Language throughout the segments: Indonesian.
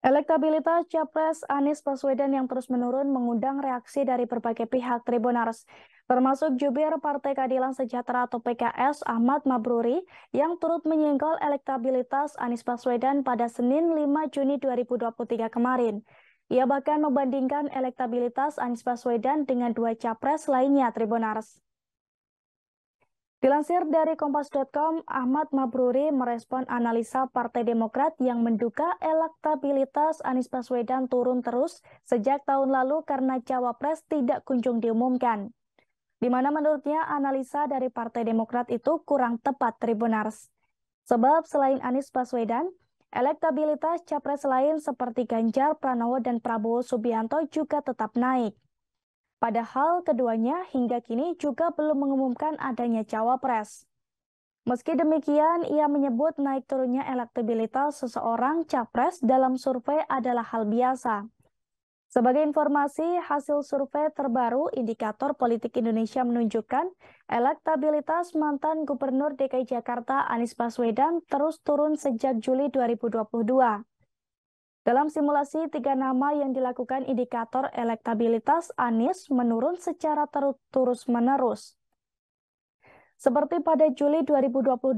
Elektabilitas Capres Anies Baswedan yang terus menurun mengundang reaksi dari berbagai pihak Tribunars, termasuk jubir Partai Keadilan Sejahtera atau PKS Ahmad Mabruri yang turut menyinggol elektabilitas Anies Baswedan pada Senin 5 Juni 2023 kemarin. Ia bahkan membandingkan elektabilitas Anies Baswedan dengan dua capres lainnya Tribunars. Dilansir dari Kompas.com, Ahmad Mabruri merespon analisa Partai Demokrat yang menduga elektabilitas Anies Baswedan turun terus sejak tahun lalu karena cawapres tidak kunjung diumumkan. Di mana menurutnya analisa dari Partai Demokrat itu kurang tepat Tribunars. Sebab selain Anies Baswedan, elektabilitas capres lain seperti Ganjar, Pranowo, dan Prabowo Subianto juga tetap naik. Padahal keduanya hingga kini juga belum mengumumkan adanya cawapres. Meski demikian, ia menyebut naik turunnya elektabilitas seseorang capres dalam survei adalah hal biasa. Sebagai informasi, hasil survei terbaru Indikator Politik Indonesia menunjukkan elektabilitas mantan Gubernur DKI Jakarta Anies Baswedan terus turun sejak Juli 2022. Dalam simulasi tiga nama yang dilakukan indikator elektabilitas Anies menurun secara terus-menerus. Seperti pada Juli 2022,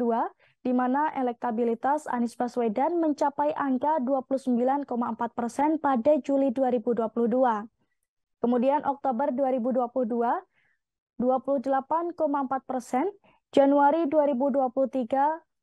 di mana elektabilitas Anies Baswedan mencapai angka 29,4 persen pada Juli 2022. Kemudian Oktober 2022, 28,4 persen, Januari 2023,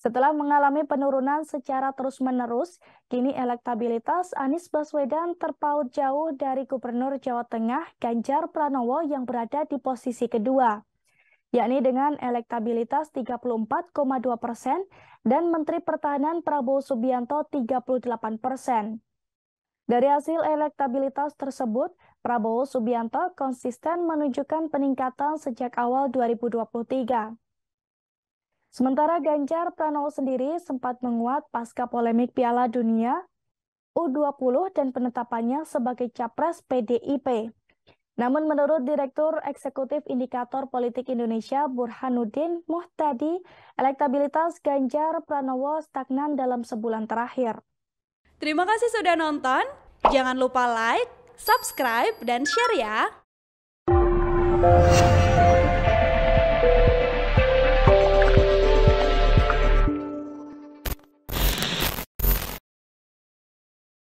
Setelah mengalami penurunan secara terus-menerus, kini elektabilitas Anies Baswedan terpaut jauh dari Gubernur Jawa Tengah Ganjar Pranowo yang berada di posisi kedua, yakni dengan elektabilitas 34,2 persen dan Menteri Pertahanan Prabowo Subianto 38 persen. Dari hasil elektabilitas tersebut, Prabowo Subianto konsisten menunjukkan peningkatan sejak awal 2023. Sementara Ganjar Pranowo sendiri sempat menguat pasca polemik Piala Dunia U20 dan penetapannya sebagai capres PDIP. Namun menurut Direktur Eksekutif Indikator Politik Indonesia Burhanuddin Muhtadi, elektabilitas Ganjar Pranowo stagnan dalam sebulan terakhir. Terima kasih sudah nonton. Jangan lupa like, subscribe, dan share ya.